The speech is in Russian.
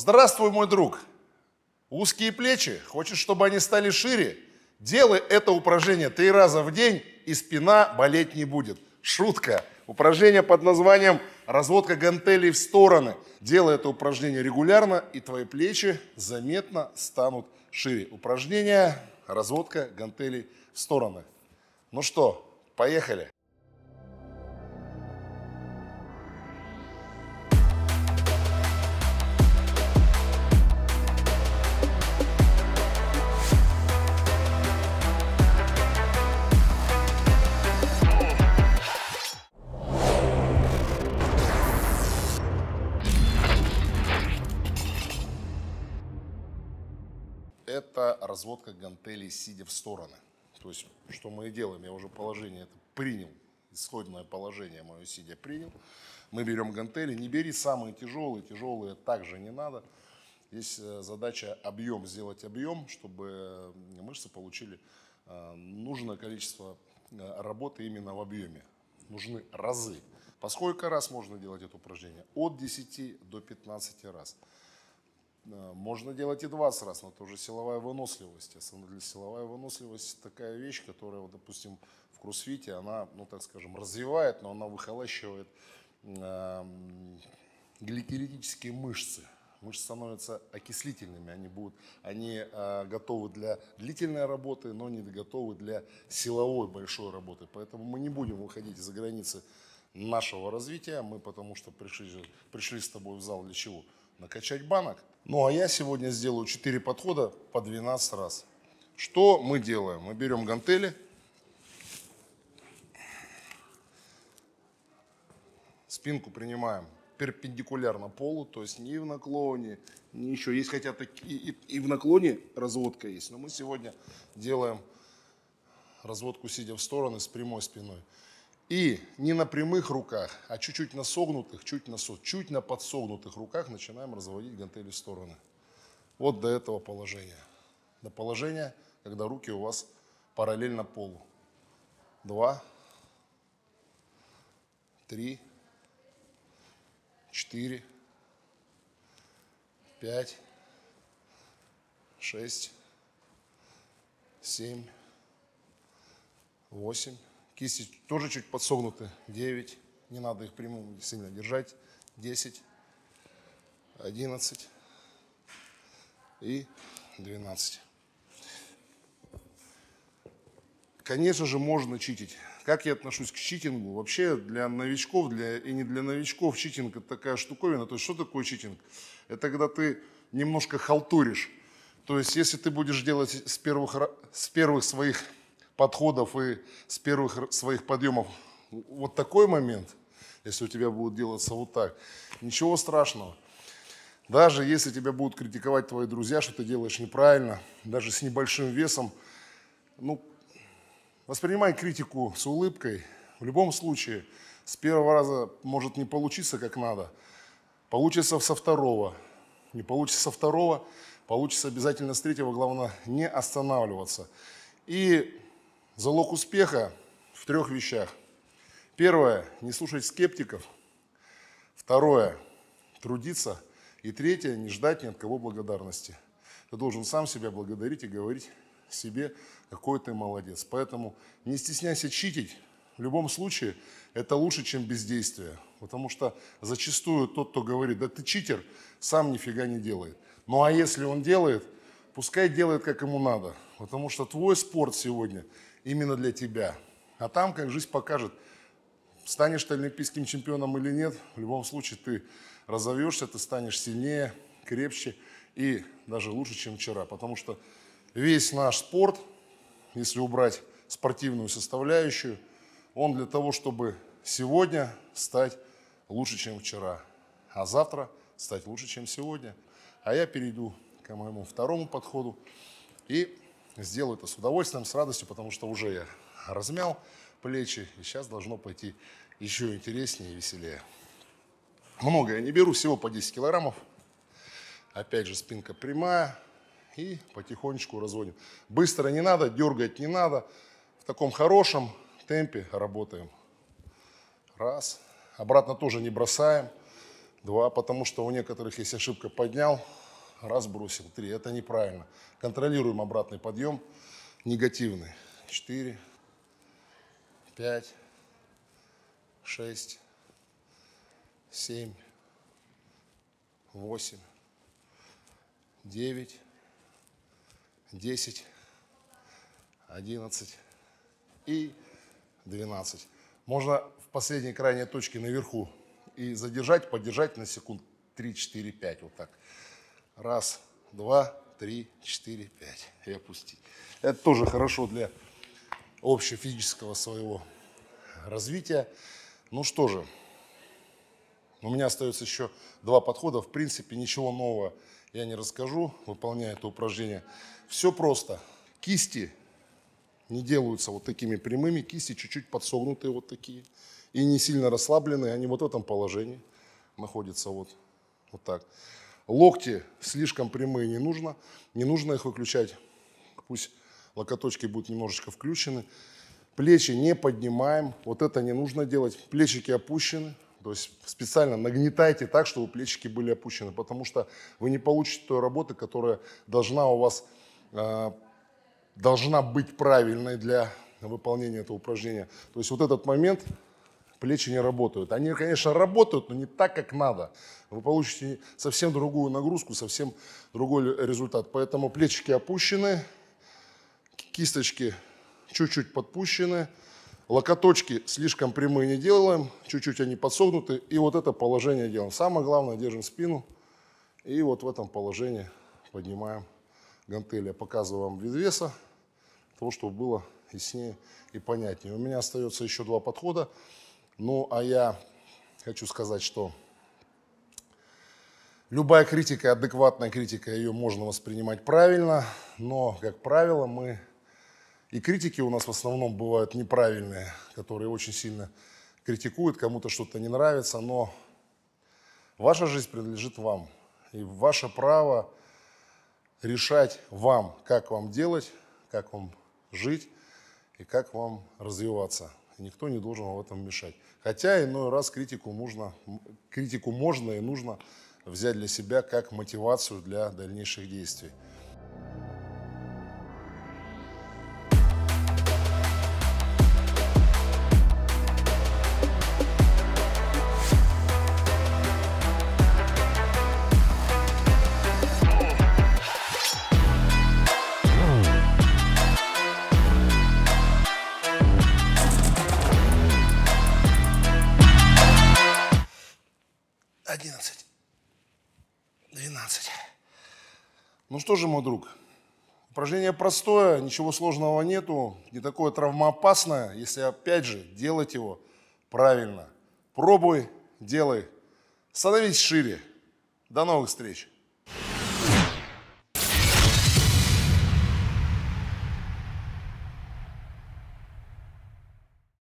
Здравствуй, мой друг. Узкие плечи, хочешь, чтобы они стали шире? Делай это упражнение три раза в день, и спина болеть не будет. Шутка. Упражнение под названием «Разводка гантелей в стороны». Делай это упражнение регулярно, и твои плечи заметно станут шире. Упражнение «Разводка гантелей в стороны». Ну что, поехали. разводка гантелей, сидя в стороны. То есть, что мы и делаем, я уже положение это принял, исходное положение мое сидя принял. Мы берем гантели, не бери самые тяжелые, тяжелые также не надо. есть э, задача объем, сделать объем, чтобы э, мышцы получили э, нужное количество работы именно в объеме. Нужны разы. По сколько раз можно делать это упражнение? От 10 до 15 раз. Э, можно делать и 20 раз, но тоже силовая выносливость. Особенно а для силовая выносливость такая вещь, которая, вот, допустим, в кроссфите, она, ну так скажем, развивает, но она выхолощивает э, эм, гликеритические мышцы. Мышцы становятся окислительными, они, будут, они э, готовы для длительной работы, но не готовы для силовой большой работы. Поэтому мы не будем выходить за границы нашего развития, мы потому что пришли, пришли с тобой в зал для чего? накачать банок. Ну а я сегодня сделаю 4 подхода по 12 раз. Что мы делаем? Мы берем гантели, спинку принимаем перпендикулярно полу, то есть не в наклоне, не еще. Есть хотя так и, и, и в наклоне разводка есть, но мы сегодня делаем разводку сидя в стороны с прямой спиной. И не на прямых руках, а чуть-чуть на согнутых, чуть на, чуть на подсогнутых руках начинаем разводить гантели в стороны. Вот до этого положения. До положения, когда руки у вас параллельно полу. Два, три, четыре, пять, шесть, семь, восемь, Кисти тоже чуть подсогнуты. 9. Не надо их прямым сильно держать. 10, 11 и 12. Конечно же, можно читить. Как я отношусь к читингу? Вообще для новичков, для, и не для новичков, читинг – это такая штуковина. То есть что такое читинг? Это когда ты немножко халтуришь. То есть если ты будешь делать с первых, с первых своих подходов и с первых своих подъемов вот такой момент, если у тебя будет делаться вот так, ничего страшного. Даже если тебя будут критиковать твои друзья, что ты делаешь неправильно, даже с небольшим весом, ну, воспринимай критику с улыбкой. В любом случае, с первого раза может не получиться как надо. Получится со второго. Не получится со второго, получится обязательно с третьего. Главное, не останавливаться. И Залог успеха в трех вещах. Первое – не слушать скептиков. Второе – трудиться. И третье – не ждать ни от кого благодарности. Ты должен сам себя благодарить и говорить себе, какой ты молодец. Поэтому не стесняйся читить. В любом случае это лучше, чем бездействие. Потому что зачастую тот, кто говорит, да ты читер, сам нифига не делает. Ну а если он делает, пускай делает, как ему надо. Потому что твой спорт сегодня – именно для тебя. А там, как жизнь покажет, станешь ты олимпийским чемпионом или нет, в любом случае ты разовьешься, ты станешь сильнее, крепче и даже лучше, чем вчера. Потому что весь наш спорт, если убрать спортивную составляющую, он для того, чтобы сегодня стать лучше, чем вчера, а завтра стать лучше, чем сегодня. А я перейду к моему второму подходу и Сделаю это с удовольствием, с радостью, потому что уже я размял плечи, и сейчас должно пойти еще интереснее и веселее. Много я не беру, всего по 10 килограммов. Опять же спинка прямая и потихонечку разводим. Быстро не надо, дергать не надо. В таком хорошем темпе работаем. Раз. Обратно тоже не бросаем. Два, потому что у некоторых есть ошибка поднял, раз бросил, три. Это неправильно. Контролируем обратный подъем, негативный. Четыре, пять, шесть, семь, восемь, девять, десять, одиннадцать и двенадцать. Можно в последней крайней точке наверху и задержать, поддержать на секунд три четыре пять вот так. Раз, два, три, четыре, пять. И опустить. Это тоже хорошо для общего физического своего развития. Ну что же, у меня остается еще два подхода. В принципе, ничего нового я не расскажу, выполняя это упражнение. Все просто. Кисти не делаются вот такими прямыми, кисти чуть-чуть подсогнутые вот такие. И не сильно расслабленные, они вот в этом положении находятся вот, вот так. Локти слишком прямые не нужно, не нужно их выключать. Пусть локоточки будут немножечко включены. Плечи не поднимаем, вот это не нужно делать. Плечики опущены, то есть специально нагнетайте так, чтобы плечики были опущены, потому что вы не получите той работы, которая должна у вас э, должна быть правильной для выполнения этого упражнения. То есть вот этот момент плечи не работают. Они, конечно, работают, но не так, как надо. Вы получите совсем другую нагрузку, совсем другой результат. Поэтому плечики опущены, кисточки чуть-чуть подпущены, локоточки слишком прямые не делаем, чуть-чуть они подсогнуты, и вот это положение делаем. Самое главное, держим спину, и вот в этом положении поднимаем гантели. Я показываю вам вид веса, того, чтобы было яснее и понятнее. У меня остается еще два подхода. Ну, а я хочу сказать, что любая критика, адекватная критика, ее можно воспринимать правильно, но, как правило, мы... И критики у нас в основном бывают неправильные, которые очень сильно критикуют, кому-то что-то не нравится, но ваша жизнь принадлежит вам. И ваше право решать вам, как вам делать, как вам жить и как вам развиваться. Никто не должен в этом мешать. Хотя иной раз критику, нужно, критику можно и нужно взять для себя как мотивацию для дальнейших действий. одиннадцать, двенадцать. Ну что же, мой друг, упражнение простое, ничего сложного нету, не такое травмоопасное, если опять же делать его правильно. Пробуй, делай, становись шире. До новых встреч!